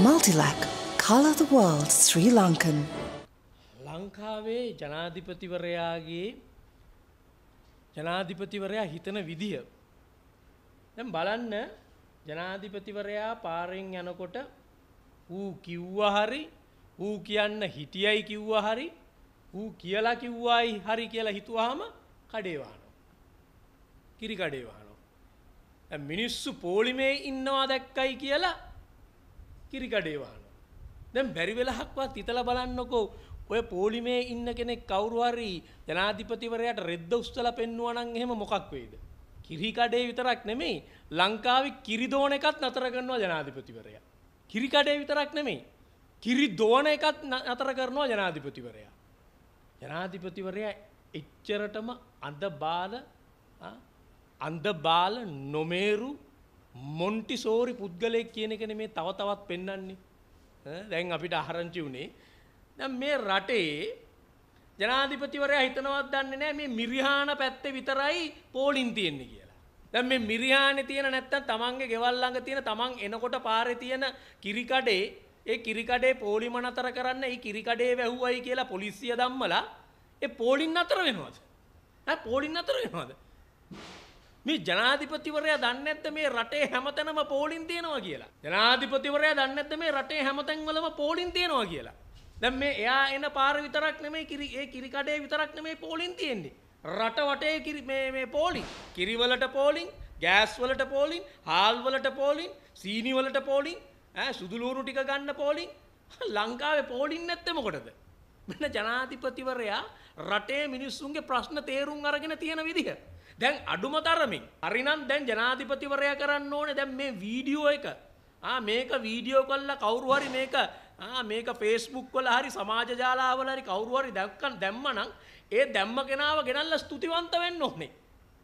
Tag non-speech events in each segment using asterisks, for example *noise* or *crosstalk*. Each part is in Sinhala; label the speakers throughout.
Speaker 1: Multilac Color the World Sri Lankan ලංකාවේ ජනාධිපතිවරයාගේ ජනාධිපතිවරයා හිතන විදිහ දැන් බලන්න ජනාධිපතිවරයා පාරෙන් යනකොට ඌ කිව්වා හරි ඌ කියන්න හිටියයි කිව්වා හරි ඌ කියලා කිව්වයි හරි කියලා හිතුවාම කඩේවානෝ කිරි කඩේවානෝ මිනිස්සු පෝලිමේ ඉන්නවා දැක්කයි කියලා කිරිකඩේ වහනවා. දැන් බැරි වෙලාවක්වත් හිතලා බලන්නකෝ ඔය පෝලිමේ ඉන්න කෙනෙක් කවුරු හරි ජනාධිපතිවරයාට රෙද්ද උස්සලා පෙන්නුවා නම් එහෙම මොකක් වෙයිද? කිරිකඩේ විතරක් නෙමෙයි ලංකාවේ කිරි දෝන එකත් නතර කරනවා ජනාධිපතිවරයා. කිරිකඩේ විතරක් නෙමෙයි කිරි දෝන එකත් නතර කරනවා ජනාධිපතිවරයා. ජනාධිපතිවරයා එච්චරටම අඳ බාල අඳ බාල නොමේරු මොන්ටිසෝරි පුද්ගලයෙක් කියන එක නෙමේ තව තවත් පෙන්වන්නේ දැන් අපිට ආරංචි වුණේ දැන් මේ රටේ ජනාධිපතිවරයා හිතනවත් දන්නේ නැහැ මේ මිරිහාන පැත්තේ විතරයි පෝලිං තියෙන්නේ කියලා. දැන් මේ මිරිහානේ තියෙන නැත්තම් තමන්ගේ ගෙවල් ළඟ තියෙන තමන් එනකොට පාරේ තියෙන කිරිකඩේ ඒ කිරිකඩේ පෝලිම නතර කරන්න ඒ කිරිකඩේ වැහුවයි කියලා පොලිසිය දම්මලා ඒ පෝලින් නතර වෙනවද? නැත් පෝලින් නතර වෙනවද? මේ ජනාධිපතිවරයා දන්නේ නැද්ද මේ රටේ හැමතැනම පෝලිං තියෙනවා කියලා. ජනාධිපතිවරයා දන්නේ නැද්ද මේ රටේ හැමතැන්වලම පෝලිං තියෙනවා කියලා. දැන් මේ එයා එන පාර විතරක් නෙමෙයි කිරි ඒ කිරි කඩේ විතරක් නෙමෙයි පෝලිං තියෙන්නේ. රට වටේ කිරි මේ මේ පෝලිං. කිරි වලට පෝලිං, ගෑස් වලට පෝලිං, හාල් වලට පෝලිං, සීනි වලට පෝලිං, ඈ සුදු ලූණු ටික ගන්න පෝලිං. ලංකාවේ පෝලිං නැත්තේ මොකටද? මෙන්න ජනාධිපතිවරයා රටේ මිනිස්සුන්ගේ ප්‍රශ්න තේරුම් අරගෙන තියෙන විදිහ. දැන් අඩුම තරමින් හරිනම් දැන් ජනාධිපතිවරයා කරන්න ඕනේ දැන් මේ වීඩියෝ එක ආ මේක වීඩියෝ කළා කවුරු හරි මේක ආ මේක Facebook වල හරි සමාජ ජාලාවල හරි කවුරු හරි දැක්කන් දැම්මනම් ඒ දැම්ම කෙනාව ගෙනල්ලා ස්තුතිවන්ත වෙන්න ඕනේ.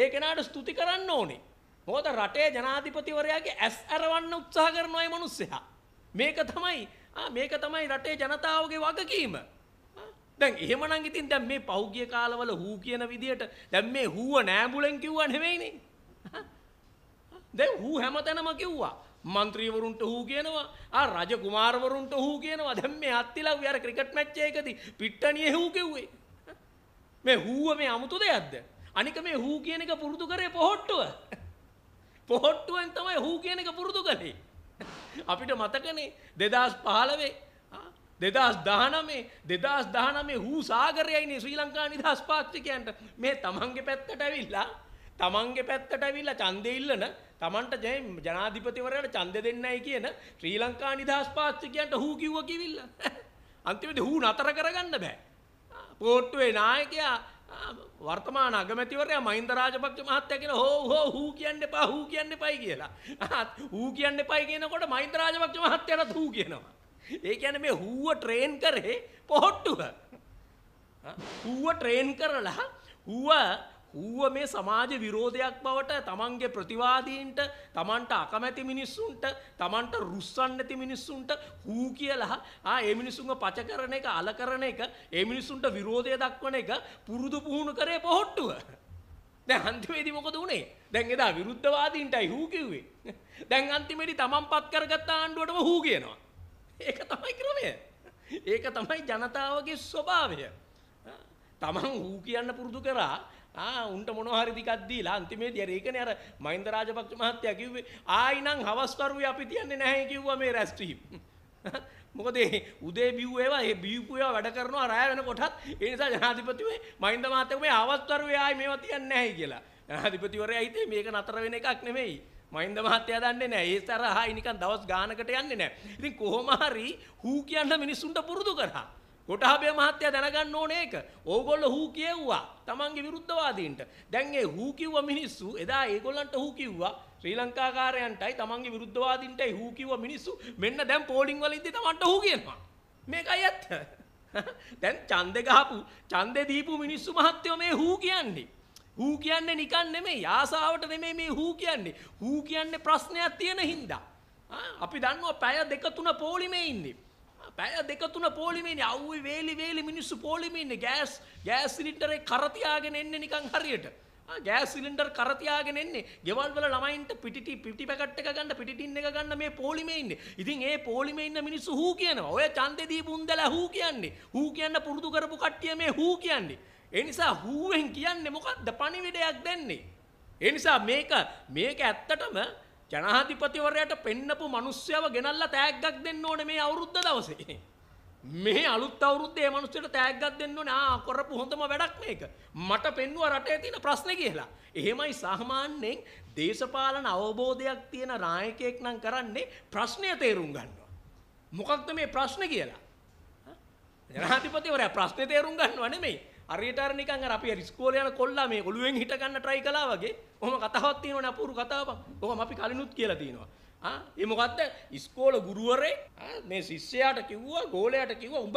Speaker 1: ඒ කෙනාට ස්තුති කරන්න ඕනේ. මොකද රටේ ජනාධිපතිවරයාගේ ඇස් අරවන්න උත්සාහ කරනවා මේ මිනිස්සයා. මේක තමයි ආ මේක තමයි රටේ ජනතාවගේ වගකීම. දැන් එහෙමනම් ඉතින් දැන් මේ පෞගිය කාලවල හූ කියන විදියට දැන් මේ හූව නෑඹුලෙන් කිව්වා නෙවෙයිනේ. දැන් හූ හැමතැනම කිව්වා. මන්ත්‍රීවරුන්ට හූ කියනවා. ආ රජ කුමාරවරුන්ට හූ කියනවා. දැන් මේ අත්තිලව් අර ක්‍රිකට් මැච් එකකදී පිට්ටනියේ හූ කිව්වේ. මේ හූව මේ 아무තු දෙයක්ද? අනික මේ හූ කියන එක පුරුදු කරේ පොහොට්ටුව. පොහොට්ටුවෙන් තමයි හූ කියන එක පුරුදු කළේ. අපිට මතකනේ 2015 දෙදස් දානමේ දෙදස් දානමේ හූ සාගරයයිනේ ශ්‍රී ලංකා නිදහස් පාක්ෂිකයන්ට මේ තමන්ගේ පැත්තට ඇවිල්ලා තමන්ගේ පැත්තට ඇවිල්ලා ඡන්දෙ ඉල්ලන තමන්ට ජනාධිපතිවරයාට ඡන්දෙ දෙන්නයි කියන ශ්‍රී ලංකා නිදහස් පාක්ෂිකයන්ට හූ කිව්ව කිවිල්ල *laughs* අන්තිමේදී හූ නතර කරගන්න බෑ පෝට්ටුවේ නායකයා වර්තමාන අගමැතිවරයා මහින්ද රාජපක්ෂ මහත්තයා කියන හෝ හෝ හූ කියන්න එපා හූ කියන්න එපයි කියලා. *laughs* හූ කියන්න එපයි කියනකොට මහින්ද රාජපක්ෂ මහත්තයාට හූ කියනවා. ඒ කියන්නේ මේ හූව ට්‍රේන් කරේ පොහට්ටුව. හූව ට්‍රේන් කරලා හූව හූව මේ සමාජ විරෝධයක් බවට තමන්ගේ ප්‍රතිවාදීන්ට තමන්ට අකමැති මිනිස්සුන්ට තමන්ට රුස්සන්න ඇති මිනිස්සුන්ට හූ කියලා ආ ඒ මිනිස්සුන්ව පච කරන එක අල කරන එක ඒ මිනිස්සුන්ට විරෝධය දක්වන එක පුරුදු පුහුණු කරේ පොහට්ටුව. දැන් අන්තිමේදී මොකද උනේ? දැන් එදා විරුද්ධවාදීන්ටයි හූ කිව්වේ. *laughs* දැන් අන්තිමේදී තමන්පත් කරගත්ත ආණ්ඩුවටම හූ කියනවා. ඒක තමයි ක්‍රමය. ඒක තමයි ජනතාවගේ ස්වභාවය. තමන් ඌ කියන්න පුරුදු කරා ආ උන්ට මොනවා හරි ටිකක් දීලා අන්තිමේදී අර ඒකනේ අර මහින්ද රාජපක්ෂ මහත්තයා කිව්වේ ආයි නම් හවස්කරුවේ අපි තියන්නේ නැහැ කිව්වා මේ රැස්ට්‍රීම්. මොකද උදේ බිව් ඒවා ඒ බිව්පු ඒවා වැඩ කරනවා රාය වෙනකොටත් ඒ නිසා ජනාධිපතිතුමේ මහින්ද මහත්තයා මේ හවස්කරුවේ ආයි මේවා තියන්නේ නැහැ කියලා. ජනාධිපතිවරයා හිතේ මේක නතර වෙන එකක් නෙමෙයි. මහින්ද මහත්තයා දන්නේ නැහැ. ඒ තරහයි නිකන් දවස් ගානකට යන්නේ නැහැ. ඉතින් කොහොම හරි හූ කියන්න මිනිස්සුන්ට පුරුදු කරා. කොටහබේ මහත්තයා දැනගන්න ඕනේ ඒක. ඕගොල්ලෝ හූ කියෙව්වා තමන්ගේ විරුද්ධවාදීන්ට. දැන් ඒ හූ කිව්ව මිනිස්සු එදා ඒගොල්ලන්ට හූ කිව්වා ශ්‍රී ලංකාකාරයන්ටයි තමන්ගේ විරුද්ධවාදීන්ටයි හූ කිව්ව මිනිස්සු මෙන්න දැන් පෝලිං වල ඉද්දි තමන්ට හූ කියනවා. මේකයි ඇත්ත. *laughs* දැන් ඡන්දේ ගහපු ඡන්දේ දීපු මිනිස්සු මහත්තයෝ මේ හූ කියන්නේ. හූ කියන්නේ නිකන් නෙමෙයි ආසාවට නෙමෙයි මේ හූ කියන්නේ. හූ කියන්නේ ප්‍රශ්නයක් තියෙන හින්දා. අපි දන්නවා පැය දෙක තුන පොලිමේ ඉන්නේ. පැය දෙක තුන පොලිමේ ඉන්නේ. අවුයි වේලි වේලි මිනිස්සු පොලිමේ ඉන්නේ. ගෑස් ගෑස් සිලින්ඩරේ කර තියාගෙන එන්නේ නිකන් හරියට. ගෑස් සිලින්ඩර් කර තියාගෙන එන්නේ. ගෙවල් වල ළමයින්ට පිටිටි පිටි පැකට් එක ගන්න පිටිටින් එක ගන්න මේ පොලිමේ ඉන්නේ. ඉතින් ඒ පොලිමේ ඉන්න මිනිස්සු හූ කියනවා. ඔය ඡන්දේ දීපු උන්දලා හූ කියන්නේ. හූ කියන්න පුරුදු කරපු කට්ටිය මේ හූ කියන්නේ. ඒ නිසා හූවෙන් කියන්නේ මොකක්ද පණිවිඩයක් දෙන්නේ. ඒ නිසා මේක මේක ඇත්තටම ජනාධිපතිවරයාට පෙන්නපු මිනිස්සයව ගෙනල්ලා තෑග්ගක් දෙන්න ඕනේ මේ අවුරුද්ද දවසේ. මේ අලුත් අවුරුද්දේ මේ මිනිස්සුන්ට තෑග්ගක් දෙන්න ඕනේ ආ කරපු හොඳම වැඩක් මේක. මට පෙන්නුවා රටේ තියෙන ප්‍රශ්නේ කියලා. එහෙමයි සාමාන්‍යයෙන් දේශපාලන අවබෝධයක් තියෙන නායකයෙක් නම් කරන්නේ ප්‍රශ්නය තේරුම් ගන්නවා. මොකක්ද මේ ප්‍රශ්නේ කියලා? ජනාධිපතිවරයා ප්‍රශ්නේ තේරුම් ගන්නව නෙමෙයි. හරියට අර නිකන් අර අපි හරි ඉස්කෝලේ යන කොල්ලා මේ ඔළුවෙන් හිට ගන්න try කළා වගේ. ඔහොම කතාවක් තියෙනවනේ අපූරු කතාවක්. ඔහොම අපි කලිනුත් කියලා තියෙනවා. ආ ඒ මොකද්ද? ඉස්කෝල ගුරුවරේ මේ ශිෂ්‍යයාට කිව්වා, ගෝලයාට කිව්වා උඹ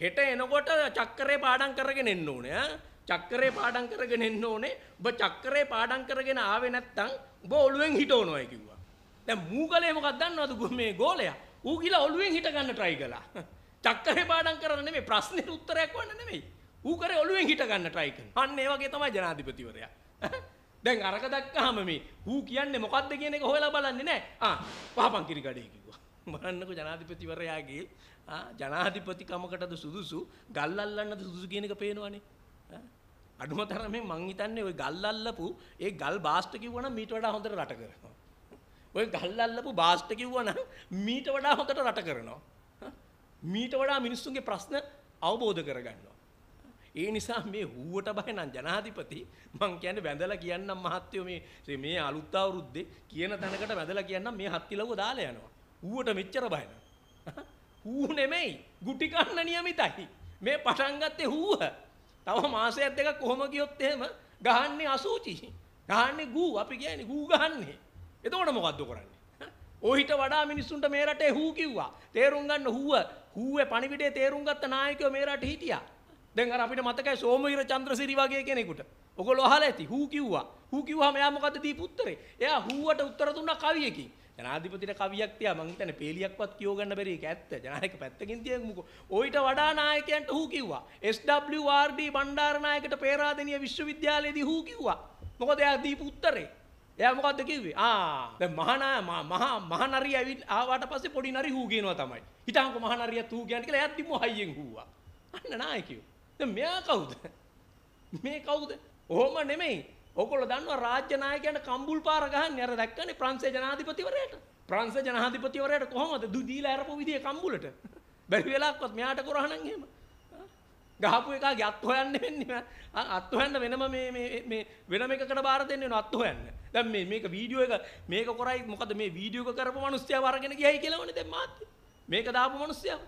Speaker 1: හෙට එනකොට චක්කරේ පාඩම් කරගෙන එන්න ඕනේ ඈ. චක්කරේ පාඩම් කරගෙන එන්න ඕනේ. ඔබ චක්කරේ පාඩම් කරගෙන ආවේ නැත්තම් ඔබ ඔළුවෙන් හිටවනවායි කිව්වා. දැන් මූගලේ මොකක්ද දන්නවද මේ ගෝලයා? ඌ ගිහලා ඔළුවෙන් හිට ගන්න try කළා. *laughs* චක්කරේ පාඩම් කරන්න නෙමෙයි ප්‍රශ්නෙට උත්තරයක් හොයන්න නෙමෙයි. ඌ කරේ ඔළුවෙන් හිට ගන්න try කරනවා. අන්න ඒ වගේ තමයි ජනාධිපතිවරයා. *laughs* දැන් අරක දැක්කහම මේ ඌ කියන්නේ මොකද්ද කියන එක හොයලා බලන්නේ නැහැ. ආ පහපන් කිරි කඩේ කිව්වා. බලන්නකෝ *laughs* ජනාධිපතිවරයාගේ ආ ජනාධිපතිකමකටද සුදුසු ගල් අල්ලන්නද සුදුසු කියන එක පේනවනේ. අඩුම තරමේ මං හිතන්නේ ওই ගල් අල්ලපු ඒ ගල් බාස්ට කිව්වනම් මීට වඩා හොඳට රට කරනවා. ඔය *laughs* ගල් අල්ලපු බාස්ට කිව්වනම් මීට වඩා හොඳට රට කරනවා. මීට වඩා මිනිස්සුන්ගේ ප්‍රශ්න අවබෝධ කරගන්නවා. ඒ නිසා මේ හුවට බය නම් ජනාධිපති මං කියන්නේ වැඳලා කියන්නම් මහත්වෝ මේ මේ අලුත් අවුරුද්දේ කියන තැනකට වැඳලා කියන්නම් මේ හත් කිලව දාලා යනවා. හුවට මෙච්චර බය නෑ. හූ නෙමෙයි ගුටි කන්න නියමිතයි. මේ පටන් ගත්තේ හූව. තව මාසයක් දෙකක් කොහොම ගියොත් එහෙම ගහන්නේ අසූචි. ගහන්නේ ගූ අපි කියන්නේ ගූ ගහන්නේ. එතකොට මොකද්ද කරන්නේ? ඔහිට වඩා මිනිස්සුන්ට මේ රටේ හූ කිව්වා. තේරුම් ගන්න හූව හූවේ පණිවිඩේ තේරුම් ගත්ත නායකයෝ මේ රටේ හිටියා. දැන් අර අපිට මතකයි සෝමවීර චන්ද්‍රසිරි වගේ කෙනෙකුට. ඔගොල්ලෝ අහලා ඇති. හූ කිව්වා. හූ කිව්වම එයා මොකද්ද දීපු උත්තරේ? එයා හූවට උත්තර දුන්නා කවියකින්. ජනාධිපතිට කවියක් තියා මං හිතන්නේ පේලියක්වත් කියෝ ගන්න බැරි ඒක ඇත්ත. ජනායක පැත්තකින් තියමුකෝ. ඔయిత වඩා නායකයන්ට හූ කිව්වා. SWRD බණ්ඩාරනායකට පේරාදෙණිය විශ්වවිද්‍යාලයේදී හූ කිව්වා. මොකද එයා දීපු උත්තරේ. එයා මොකද්ද කිව්වේ? ආ දැන් මහානා මහා මහානරිය ඇවිත් ආවට පස්සේ පොඩි නරි හූ කියනවා තමයි. හිතහන්කො මහානරියත් හූ කියන්නේ කියලා එයාත් දිමු හයියෙන් හූවා. අන්න නායකයෝ. මෙයා කවුද? මේ කවුද? ඔහොම නෙමෙයි. ඕගොල්ලෝ දන්නවා රාජ්‍ය නායකයන්ට කම්බුල් පාර ගහන්නේ අර දැක්කනේ ප්‍රංශේ ජනාධිපතිවරයාට. ප්‍රංශේ ජනාධිපතිවරයාට කොහොමද දු දීලා අරපු විදිය කම්බුලට? බැරි වෙලාවක්වත් මෙයාට කරහනම් එහෙම. ගහපු එකාගේ අත් හොයන්න වෙන්නේ අත් හොයන්න වෙනම මේ මේ මේ වෙනම එකකට බාර දෙන්න වෙනවා අත් හොයන්න. දැන් මේ මේක වීඩියෝ එක මේක කරයි මොකද මේ වීඩියෝ එක කරපු මිනිස්සයා වරගෙන ගියයි කියලානේ දැන් මාත්. මේක දාපු මිනිස්සයා.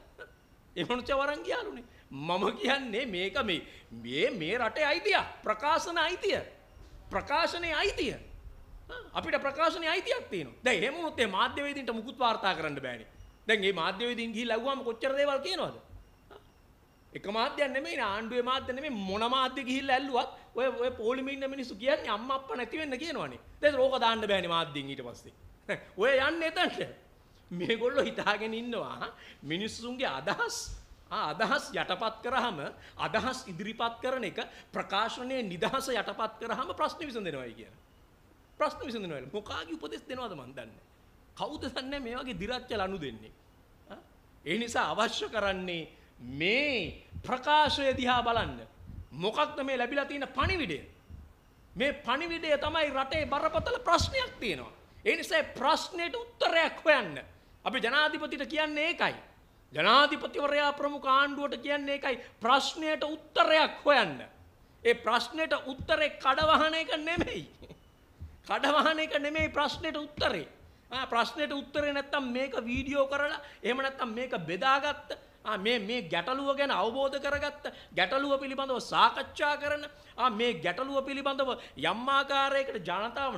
Speaker 1: ඒ මිනිස්සයා වරන් ගියාලුනේ. මම කියන්නේ මේක මේ මේ මේ රටේ අයිතිය ප්‍රකාශන අයිතිය ප්‍රකාශනය අයිතිය අපිට ප්‍රකාශනය අයිතියක් තියෙනවා දැන් එහෙම වුණොත් මේ මාධ්‍යවේදීන්ට මුකුත් වාර්තා කරන්න බෑනේ දැන් මේ මාධ්‍යවේදීන් ගිහිල්ලා ඇහුවාම කොච්චර දේවල් කියනවද එක මාධ්‍යයක් නෙමෙයි ආණ්ඩුවේ මාධ්‍ය නෙමෙයි මොන මාධ්‍ය ගිහිල්ලා ඇල්ලුවත් ඔය ඔය පොලිමේ ඉන්න මිනිස්සු කියන්නේ අම්මා අප්පා නැති වෙන්න කියනවනේ දැන් රෝක දාන්න බෑනේ මාධ්‍යෙන් ඊට පස්සේ *laughs* ඔය යන්නේ එතනට මේගොල්ලෝ හිතාගෙන ඉන්නවා මිනිස්සුන්ගේ අදහස් හා අදහස් යටපත් කරාම අදහස් ඉදිරිපත් කරන එක ප්‍රකාශනයේ නිදහස යටපත් කරාම ප්‍රශ්න විසඳෙනවයි කියන. ප්‍රශ්න විසඳෙනවයි. මොකාගේ උපදෙස් දෙනවද මන් දන්නේ. කවුද දන්නේ මේ වගේ දිරච්ච ලනු දෙන්නේ. ඒ නිසා අවශ්‍ය කරන්නේ මේ ප්‍රකාශය දිහා බලන්න. මොකක්ද මේ ලැබිලා තියෙන පණිවිඩය? මේ පණිවිඩය තමයි රටේ බරපතල ප්‍රශ්නයක් තියෙනවා. ඒ නිසා ප්‍රශ්නෙට උත්තරයක් හොයන්න. අපි ජනාධිපතිට කියන්නේ ඒකයි. ජනාධිපතිවරයා ප්‍රමුඛ ආණ්ඩුවට කියන්නේ එකයි ප්‍රශ්නයට උත්තරයක් හොයන්න. ඒ ප්‍රශ්නයට උත්තරේ කඩවහන එක නෙමෙයි. කඩවහන එක නෙමෙයි ප්‍රශ්නයට උත්තරේ. ප්‍රශ්නයට උත්තරේ නැත්තම් මේක වීඩියෝ කරලා එහෙම නැත්තම් මේක බෙදාගත්ත මේ මේ ගැටලුව ගැන අවබෝධ කරගත්ත ගැටලුව පිළිබඳව සාකච්ඡා කරන මේ ගැටලුව පිළිබඳව යම්මාකාරයකට ජනතාව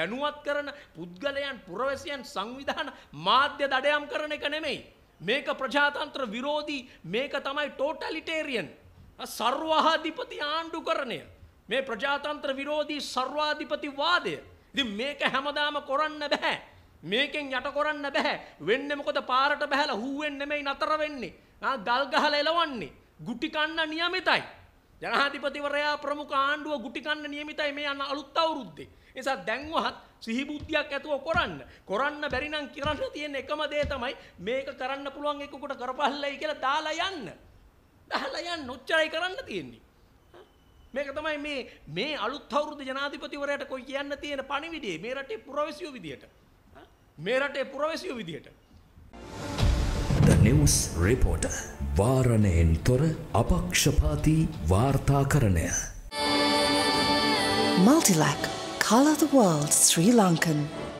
Speaker 1: දැනුවත් කරන පුද්ගලයන් පුරවැසියන් සංවිධාන මාධ්‍ය දඩයම් කරන එක නෙමෙයි. මේක ප්‍රජාතන්ත්‍ර විරෝධී මේක තමයි ටෝටලිටේරියන් සර්වාධිපති ආණ්ඩුකරණය මේ ප්‍රජාතන්ත්‍ර විරෝධී සර්වාධිපති වාදය ඉතින් මේක හැමදාම කරන්න බෑ මේකෙන් යට කරන්න බෑ වෙන්නේ මොකද පාරට බහැලා හූවෙන් නෙමෙයි නතර වෙන්නේ ආ ගල් ගහලා එලවන්නේ ගුටි කන්න નિયમિતයි ජනාධිපතිවරයා ප්‍රමුඛ ආණ්ඩුව ගුටි කන්න નિયમિતයි මේ අලුත් අවුරුද්දේ ඒ නිසා දැන්වත් සිහිබුද්ධියක් ඇතුව කොරන්න කොරන්න බැරිනම් කරන්න තියෙන එකම දේ තමයි මේක කරන්න පුළුවන් එකකට කරපහල්ලයි කියලා දාලා යන්න දාලා යන්න ඔච්චරයි කරන්න තියෙන්නේ මේක තමයි මේ මේ අලුත් අවුරුදු ජනාධිපතිවරයාට කොයි කියන්න තියෙන පණිවිඩය මේ රටේ පුරවැසියෝ විදියට මේ රටේ පුරවැසියෝ විදියට The News Reporter වාරණයෙන් තොර අපක්ෂපාති වාර්තාකරණය Multilac Colour the World Sri Lankan.